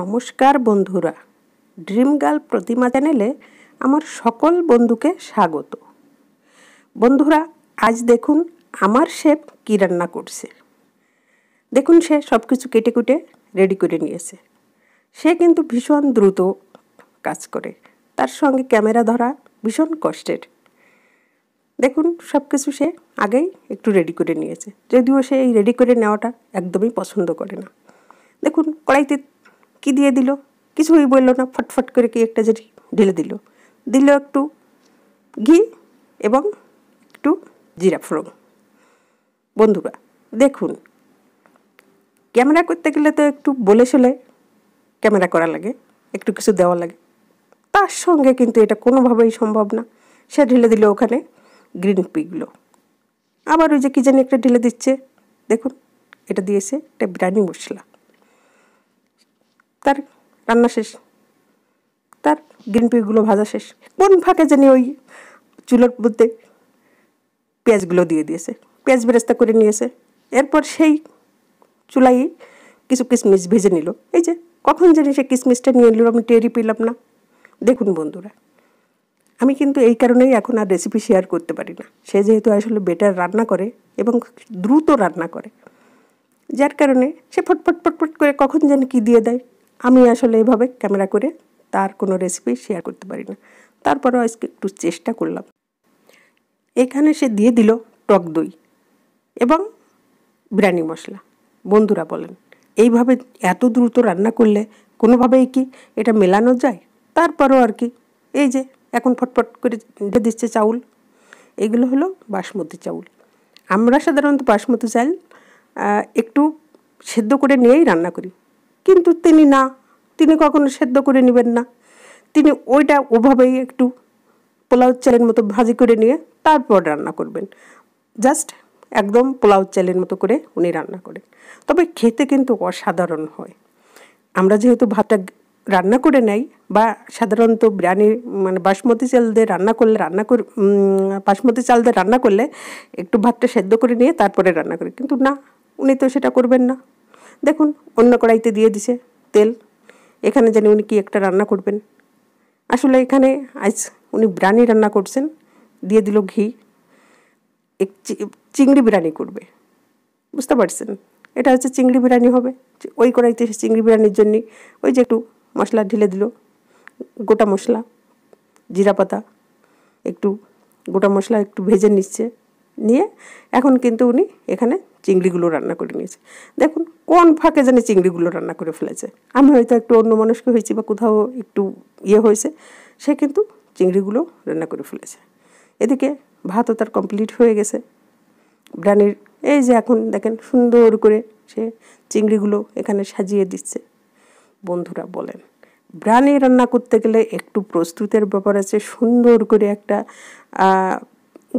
নমস্কার বন্ধুরা dream girl প্রতিমা চ্যানেলে আমার সকল বন্ধুকে স্বাগত বন্ধুরা আজ দেখুন আমার শেফ কী রান্না করছে দেখুন সে সব কিছু কেটে কুটে রেডি করে নিয়েছে সে কিন্তু ভীষণ দ্রুত কাজ করে তার সঙ্গে ক্যামেরা ধরা ভীষণ কষ্টের দেখুন সব কিছু সে আগেই একটু রেডি করে নিয়েছে যদিও সে এই রেডি করে নেওয়াটা একদমই পছন্দ করে না দেখুন কড়াইতে কি দিয়ে দিল কিছুই বললো না ফটফট করে কি একটা যে ঢেলে দিল দিল একটু ঘি এবং একটু জিরা ফোড়ন বন্ধুরা দেখুন ক্যামেরা করতে গেলে তো একটু বলে শোলে ক্যামেরা করা লাগে একটু কিছু দেওয়া লাগে তার সঙ্গে কিন্তু এটা কোনোভাবেই সম্ভব না সে ঢেলে দিল ওখানে গ্রিন পিগুলো আবার ওই যে কী জানি একটা ঢেলে দিচ্ছে দেখুন এটা দিয়েছে একটা বিরিয়ানি মশলা তার রান্না শেষ তার গ্রিন পিগুলো ভাজা শেষ কোন ফাঁকে জানি ওই চুলোর মধ্যে পেঁয়াজগুলো দিয়ে দিয়েছে পেঁয়াজ বেরেস্তা করে নিয়েছে এরপর সেই চুলাই কিছু কিশমিশ ভেজে নিল এই যে কখন জানি সে কিশমিশটা নিয়ে নিল আমি টেরি পেলাম না দেখুন বন্ধুরা আমি কিন্তু এই কারণেই এখন আর রেসিপি শেয়ার করতে পারি না সে যেহেতু আসলে বেটার রান্না করে এবং দ্রুত রান্না করে যার কারণে সে ফটফট ফটফট করে কখন জানি কী দিয়ে দেয় আমি আসলে এভাবে ক্যামেরা করে তার কোনো রেসিপি শেয়ার করতে পারি না তারপরেও আজকে একটু চেষ্টা করলাম এখানে সে দিয়ে দিল টক দই এবং বিরিয়ানি মশলা বন্ধুরা বলেন এইভাবে এত দ্রুত রান্না করলে কোনোভাবেই কি এটা মেলানো যায় তারপরও আর কি এই যে এখন ফটফট করে দিচ্ছে চাউল এগুলো হলো বাসমতি চাউল আমরা সাধারণত বাসমতি চাল একটু সেদ্ধ করে নিয়েই রান্না করি কিন্তু তিনি না তিনি কখনো সেদ্ধ করে নেবেন না তিনি ওইটা ওভাবেই একটু পোলাও চালের মতো ভাজি করে নিয়ে তারপর রান্না করবেন জাস্ট একদম পোলাও চালের মতো করে উনি রান্না করেন তবে খেতে কিন্তু অসাধারণ হয় আমরা যেহেতু ভাতটা রান্না করে নেই বা সাধারণত বিরিয়ানি মানে বাসমতি চাল দিয়ে রান্না করলে রান্না করে বাসমতি চাল দিয়ে রান্না করলে একটু ভাতটা সেদ্ধ করে নিয়ে তারপরে রান্না করি কিন্তু না উনি তো সেটা করবেন না দেখুন অন্য কড়াইতে দিয়ে দিছে তেল এখানে জানি উনি কি একটা রান্না করবেন আসলে এখানে আজ উনি বিরিয়ানি রান্না করছেন দিয়ে দিল ঘি এক চিংড়ি বিরিয়ানি করবে বুঝতে পারছেন এটা হচ্ছে চিংড়ি বিরিয়ানি হবে ওই কড়াইতে চিংড়ি বিরিয়ানির জন্যে ওই যে একটু মশলা ঢেলে দিল গোটা মশলা জিরা পাতা একটু গোটা মশলা একটু ভেজে নিচ্ছে নিয়ে এখন কিন্তু উনি এখানে চিংড়িগুলো রান্না করে নিয়েছে দেখুন কোন ফাঁকে জানি চিংড়িগুলো রান্না করে ফেলেছে আমি হয়তো একটু অন্য মানুষকে হয়েছি বা কোথাও একটু ইয়ে হয়েছে সে কিন্তু চিংড়িগুলো রান্না করে ফেলেছে এদিকে ভাতও তার কমপ্লিট হয়ে গেছে ডানির এই যে এখন দেখেন সুন্দর করে সে চিংড়িগুলো এখানে সাজিয়ে দিচ্ছে বন্ধুরা বলেন ব্রানি রান্না করতে গেলে একটু প্রস্তুতের ব্যাপার আছে সুন্দর করে একটা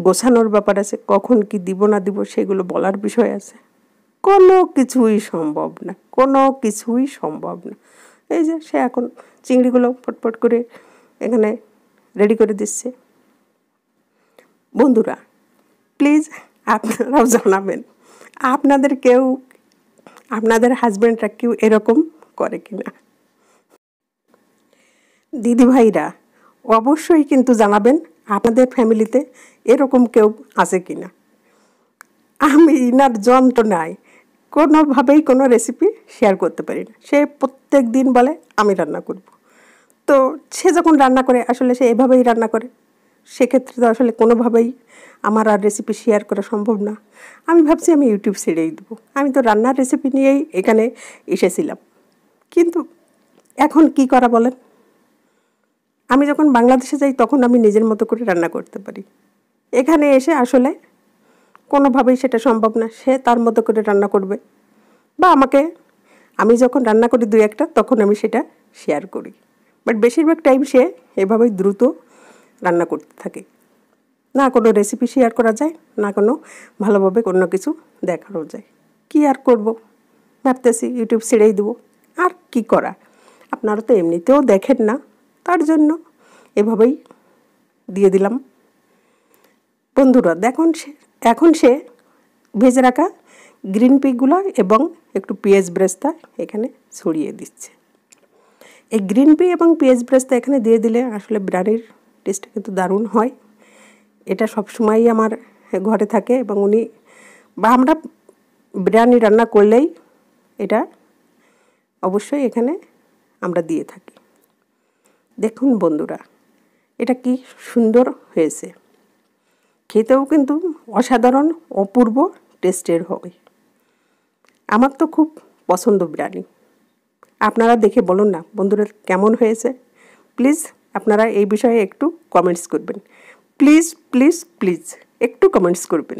গোছানোর ব্যাপার আছে কখন কি দিব না দিব সেগুলো বলার বিষয় আছে কোনো কিছুই সম্ভব না কোনো কিছুই সম্ভব না এই যে সে এখন চিংড়িগুলো ফটফট করে এখানে রেডি করে দিচ্ছে বন্ধুরা প্লিজ আপনারাও জানাবেন আপনাদের কেউ আপনাদের হাজব্যান্ডরা কেউ এরকম করে কিনা দিদিভাইরা অবশ্যই কিন্তু জানাবেন আপনাদের ফ্যামিলিতে এরকম কেউ আছে কি না আমি ইনার যন্ত্রণায় কোনোভাবেই কোনো রেসিপি শেয়ার করতে পারি না সে প্রত্যেক দিন বলে আমি রান্না করব তো সে যখন রান্না করে আসলে সে এভাবেই রান্না করে সেক্ষেত্রে তো আসলে কোনোভাবেই আমার আর রেসিপি শেয়ার করা সম্ভব না আমি ভাবছি আমি ইউটিউব ছেড়েই দেবো আমি তো রান্নার রেসিপি নিয়েই এখানে এসেছিলাম কিন্তু এখন কি করা বলেন আমি যখন বাংলাদেশে যাই তখন আমি নিজের মতো করে রান্না করতে পারি এখানে এসে আসলে কোনোভাবেই সেটা সম্ভব না সে তার মতো করে রান্না করবে বা আমাকে আমি যখন রান্না করি দু একটা তখন আমি সেটা শেয়ার করি বাট বেশিরভাগ টাইম সে এভাবেই দ্রুত রান্না করতে থাকে না কোনো রেসিপি শেয়ার করা যায় না কোনো ভালোভাবে কোনো কিছু দেখানো যায় কি আর করব ভাবতেছি ইউটিউব ছেড়েই দেবো আর কি করা আপনারা তো এমনিতেও দেখেন না তার জন্য এভাবেই দিয়ে দিলাম বন্ধুরা দেখুন সে এখন সে ভেজে রাখা গ্রিন পিকগুলো এবং একটু পেঁয়াজ ব্রেস্তা এখানে ছড়িয়ে দিচ্ছে এই গ্রিন পি এবং পেঁয়াজ ব্রেস্তা এখানে দিয়ে দিলে আসলে বিরিয়ানির টেস্টটা কিন্তু দারুণ হয় এটা সবসময়ই আমার ঘরে থাকে এবং উনি বা আমরা বিরিয়ানি রান্না করলেই এটা অবশ্যই এখানে আমরা দিয়ে থাকি দেখুন বন্ধুরা এটা কি সুন্দর হয়েছে খেতেও কিন্তু অসাধারণ অপূর্ব টেস্টের হয় আমার তো খুব পছন্দ বিরিয়ানি আপনারা দেখে বলুন না বন্ধুরা কেমন হয়েছে প্লিজ আপনারা এই বিষয়ে একটু কমেন্টস করবেন প্লিজ প্লিজ প্লিজ একটু কমেন্টস করবেন